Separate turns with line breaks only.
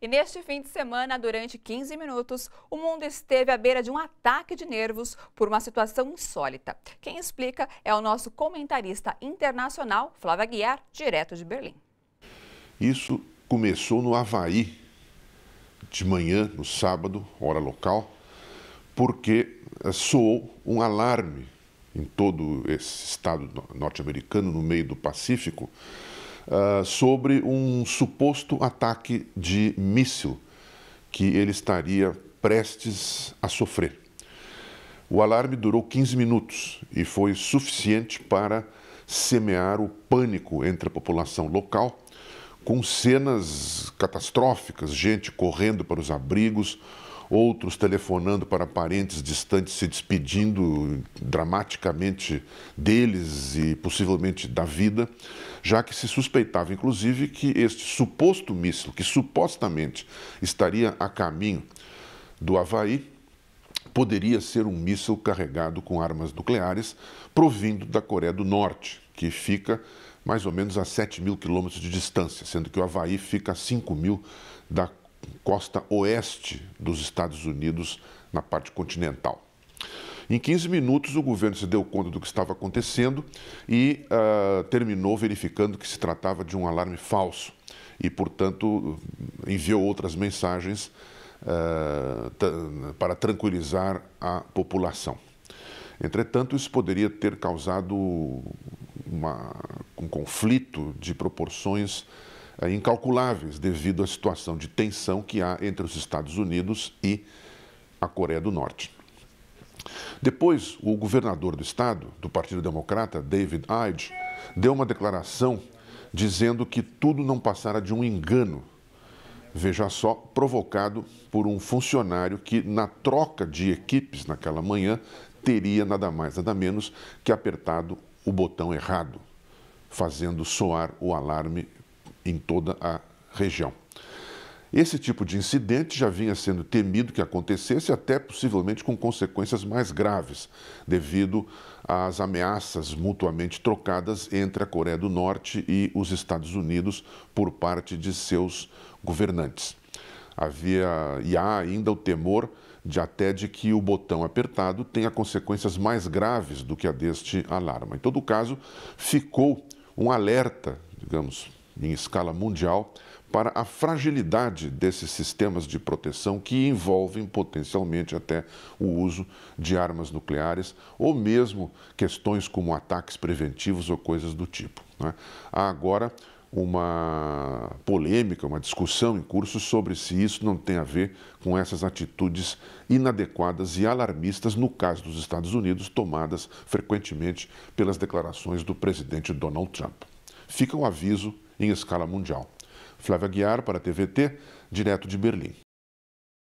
E neste fim de semana, durante 15 minutos, o mundo esteve à beira de um ataque de nervos por uma situação insólita. Quem explica é o nosso comentarista internacional, Flávio Aguiar, direto de Berlim. Isso começou no Havaí, de manhã, no sábado, hora local, porque eh, soou um alarme em todo esse estado norte-americano, no meio do Pacífico, ah, sobre um suposto ataque de míssil que ele estaria prestes a sofrer. O alarme durou 15 minutos e foi suficiente para semear o pânico entre a população local, com cenas catastróficas, gente correndo para os abrigos, outros telefonando para parentes distantes, se despedindo dramaticamente deles e possivelmente da vida, já que se suspeitava, inclusive, que este suposto míssil, que supostamente estaria a caminho do Havaí, poderia ser um míssil carregado com armas nucleares provindo da Coreia do Norte, que fica mais ou menos a 7 mil quilômetros de distância, sendo que o Havaí fica a 5 mil da costa oeste dos Estados Unidos, na parte continental. Em 15 minutos, o governo se deu conta do que estava acontecendo e uh, terminou verificando que se tratava de um alarme falso e, portanto, enviou outras mensagens uh, para tranquilizar a população. Entretanto, isso poderia ter causado uma, um conflito de proporções é, incalculáveis devido à situação de tensão que há entre os Estados Unidos e a Coreia do Norte. Depois, o governador do estado, do Partido Democrata, David Ide, deu uma declaração dizendo que tudo não passara de um engano, veja só, provocado por um funcionário que, na troca de equipes naquela manhã, teria nada mais, nada menos que apertado o botão errado, fazendo soar o alarme em toda a região. Esse tipo de incidente já vinha sendo temido que acontecesse, até possivelmente com consequências mais graves, devido às ameaças mutuamente trocadas entre a Coreia do Norte e os Estados Unidos por parte de seus governantes. Havia e há ainda o temor de até de que o botão apertado tenha consequências mais graves do que a deste alarma. Em todo caso, ficou um alerta, digamos, em escala mundial para a fragilidade desses sistemas de proteção que envolvem potencialmente até o uso de armas nucleares ou mesmo questões como ataques preventivos ou coisas do tipo. Né? Há agora uma polêmica, uma discussão em curso sobre se isso não tem a ver com essas atitudes inadequadas e alarmistas, no caso dos Estados Unidos, tomadas frequentemente pelas declarações do presidente Donald Trump. Fica o um aviso em escala mundial. Flávia Guiar para a TVT, direto de Berlim.